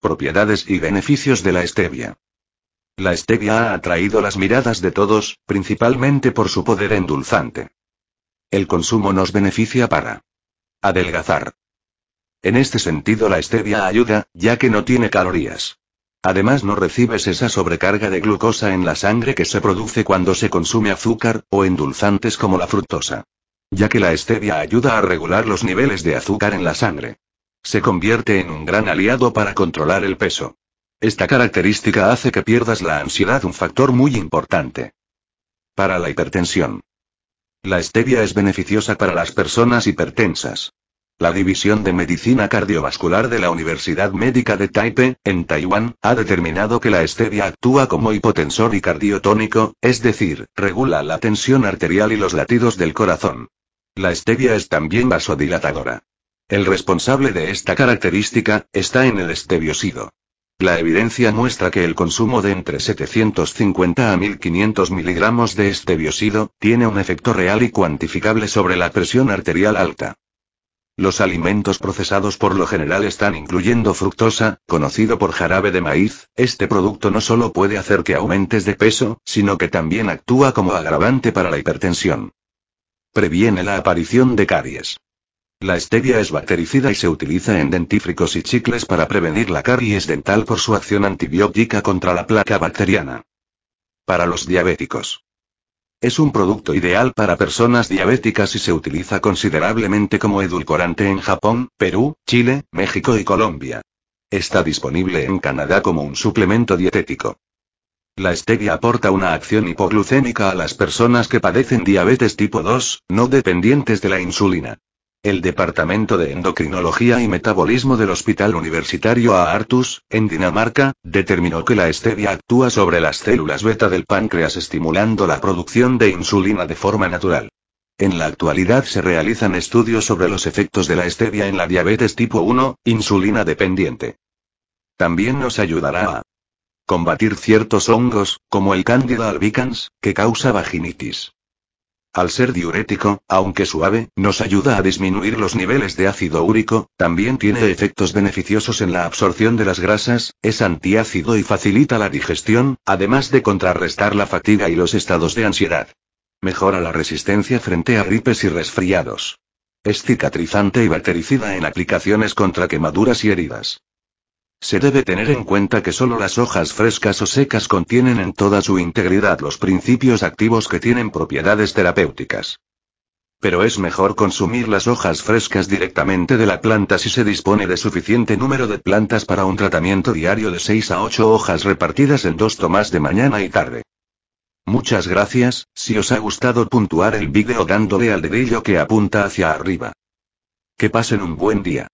Propiedades y beneficios de la stevia. La stevia ha atraído las miradas de todos, principalmente por su poder endulzante. El consumo nos beneficia para adelgazar. En este sentido la stevia ayuda, ya que no tiene calorías. Además no recibes esa sobrecarga de glucosa en la sangre que se produce cuando se consume azúcar, o endulzantes como la fructosa. Ya que la stevia ayuda a regular los niveles de azúcar en la sangre. Se convierte en un gran aliado para controlar el peso. Esta característica hace que pierdas la ansiedad, un factor muy importante. Para la hipertensión. La stevia es beneficiosa para las personas hipertensas. La División de Medicina Cardiovascular de la Universidad Médica de Taipei, en Taiwán, ha determinado que la stevia actúa como hipotensor y cardiotónico, es decir, regula la tensión arterial y los latidos del corazón. La stevia es también vasodilatadora. El responsable de esta característica, está en el estebiocido. La evidencia muestra que el consumo de entre 750 a 1500 miligramos de estebiocido, tiene un efecto real y cuantificable sobre la presión arterial alta. Los alimentos procesados por lo general están incluyendo fructosa, conocido por jarabe de maíz, este producto no solo puede hacer que aumentes de peso, sino que también actúa como agravante para la hipertensión. Previene la aparición de caries. La stevia es bactericida y se utiliza en dentífricos y chicles para prevenir la caries dental por su acción antibiótica contra la placa bacteriana. Para los diabéticos. Es un producto ideal para personas diabéticas y se utiliza considerablemente como edulcorante en Japón, Perú, Chile, México y Colombia. Está disponible en Canadá como un suplemento dietético. La stevia aporta una acción hipoglucémica a las personas que padecen diabetes tipo 2, no dependientes de la insulina. El Departamento de Endocrinología y Metabolismo del Hospital Universitario Aarhus, en Dinamarca, determinó que la stevia actúa sobre las células beta del páncreas estimulando la producción de insulina de forma natural. En la actualidad se realizan estudios sobre los efectos de la stevia en la diabetes tipo 1, insulina dependiente. También nos ayudará a combatir ciertos hongos, como el Candida albicans, que causa vaginitis. Al ser diurético, aunque suave, nos ayuda a disminuir los niveles de ácido úrico, también tiene efectos beneficiosos en la absorción de las grasas, es antiácido y facilita la digestión, además de contrarrestar la fatiga y los estados de ansiedad. Mejora la resistencia frente a gripes y resfriados. Es cicatrizante y bactericida en aplicaciones contra quemaduras y heridas. Se debe tener en cuenta que solo las hojas frescas o secas contienen en toda su integridad los principios activos que tienen propiedades terapéuticas. Pero es mejor consumir las hojas frescas directamente de la planta si se dispone de suficiente número de plantas para un tratamiento diario de 6 a 8 hojas repartidas en dos tomas de mañana y tarde. Muchas gracias, si os ha gustado puntuar el vídeo dándole al dedillo que apunta hacia arriba. Que pasen un buen día.